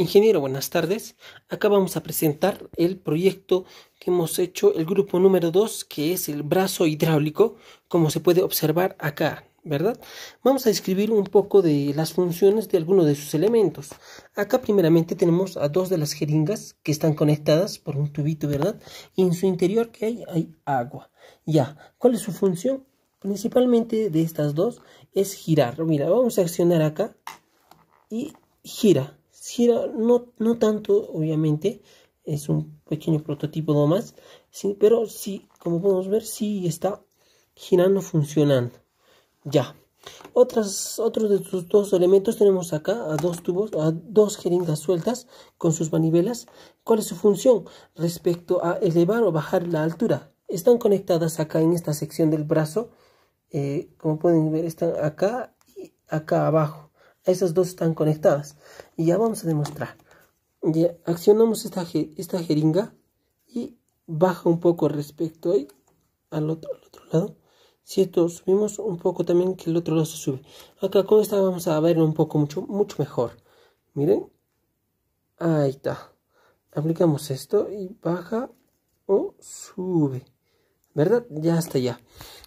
Ingeniero, buenas tardes. Acá vamos a presentar el proyecto que hemos hecho, el grupo número 2, que es el brazo hidráulico, como se puede observar acá, ¿verdad? Vamos a describir un poco de las funciones de algunos de sus elementos. Acá primeramente tenemos a dos de las jeringas que están conectadas por un tubito, ¿verdad? Y en su interior que hay, hay agua. Ya, ¿cuál es su función? Principalmente de estas dos es girar. Mira, vamos a accionar acá y gira gira no, no tanto, obviamente, es un pequeño prototipo nomás, sí, pero sí, como podemos ver, sí está girando, funcionando. Ya. Otras, otros de estos dos elementos tenemos acá a dos tubos, a dos jeringas sueltas con sus manivelas. ¿Cuál es su función? Respecto a elevar o bajar la altura. Están conectadas acá en esta sección del brazo. Eh, como pueden ver, están acá y acá abajo. Esas dos están conectadas. Y ya vamos a demostrar. Ya accionamos esta, esta jeringa y baja un poco respecto al, otro, al otro lado. Si esto subimos un poco también que el otro lado se sube. Acá con esta vamos a ver un poco mucho, mucho mejor. Miren. Ahí está. Aplicamos esto y baja o sube. ¿Verdad? Ya está ya.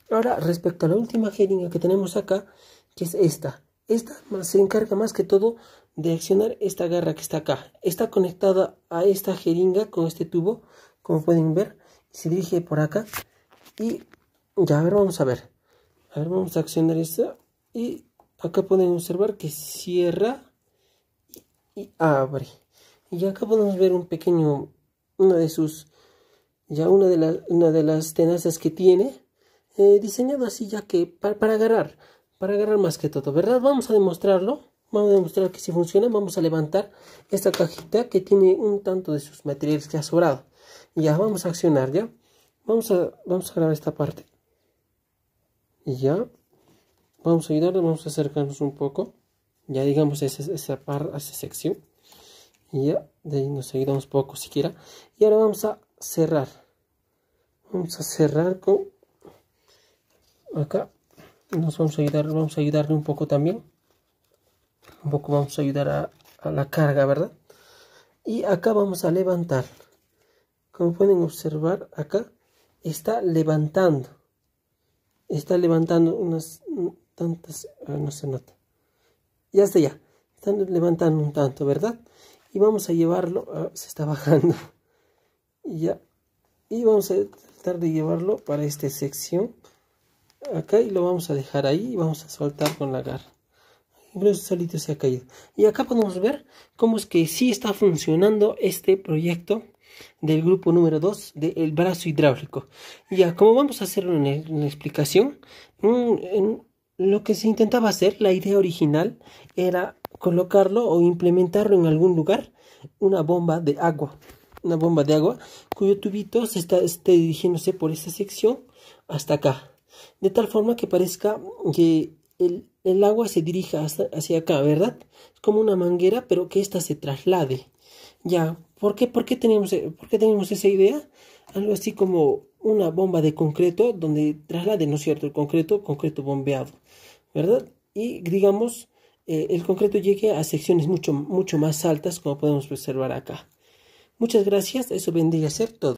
Ahora, respecto a la última jeringa que tenemos acá, que es esta. Esta se encarga más que todo de accionar esta garra que está acá. Está conectada a esta jeringa con este tubo, como pueden ver. Se dirige por acá. Y ya, a ver, vamos a ver. A ver, vamos a accionar esta. Y acá pueden observar que cierra y abre. Y acá podemos ver un pequeño, una de sus, ya una de, una de las tenazas que tiene, eh, diseñado así ya que para, para agarrar para agarrar más que todo, ¿verdad? Vamos a demostrarlo. Vamos a demostrar que si funciona, vamos a levantar esta cajita que tiene un tanto de sus materiales que ha sobrado. Ya, vamos a accionar, ¿ya? Vamos a, vamos a grabar esta parte. Y ya. Vamos a ayudarlo. vamos a acercarnos un poco. Ya digamos esa, esa, par, esa sección. Y ya, de ahí nos ayudamos poco siquiera. Y ahora vamos a cerrar. Vamos a cerrar con... Acá nos vamos a ayudar, vamos a ayudarle un poco también. Un poco vamos a ayudar a, la carga, ¿verdad? Y acá vamos a levantar. Como pueden observar, acá está levantando. Está levantando unas tantas, ah, no se nota. Ya está ya. Están levantando un tanto, ¿verdad? Y vamos a llevarlo, ah, se está bajando. y ya. Y vamos a tratar de llevarlo para esta sección acá y lo vamos a dejar ahí y vamos a soltar con la garra incluso solito se ha caído y acá podemos ver cómo es que sí está funcionando este proyecto del grupo número 2 del brazo hidráulico ya como vamos a hacer una, explicación mm, lo que se intentaba hacer la idea original era colocarlo o implementarlo en algún lugar una bomba de agua una bomba de agua cuyo tubito se está, está dirigiéndose por esta sección hasta acá de tal forma que parezca que el, agua se dirija hacia acá, ¿verdad? Es como una manguera, pero que ésta se traslade. Ya, eh, ¿por qué, tenemos, esa idea? Algo así como una bomba de concreto donde traslade, ¿no es cierto?, el concreto, concreto bombeado, ¿verdad? Y digamos, eh, el concreto llegue a secciones mucho, más altas, como podemos observar acá. Muchas gracias, eso vendría a ser todo.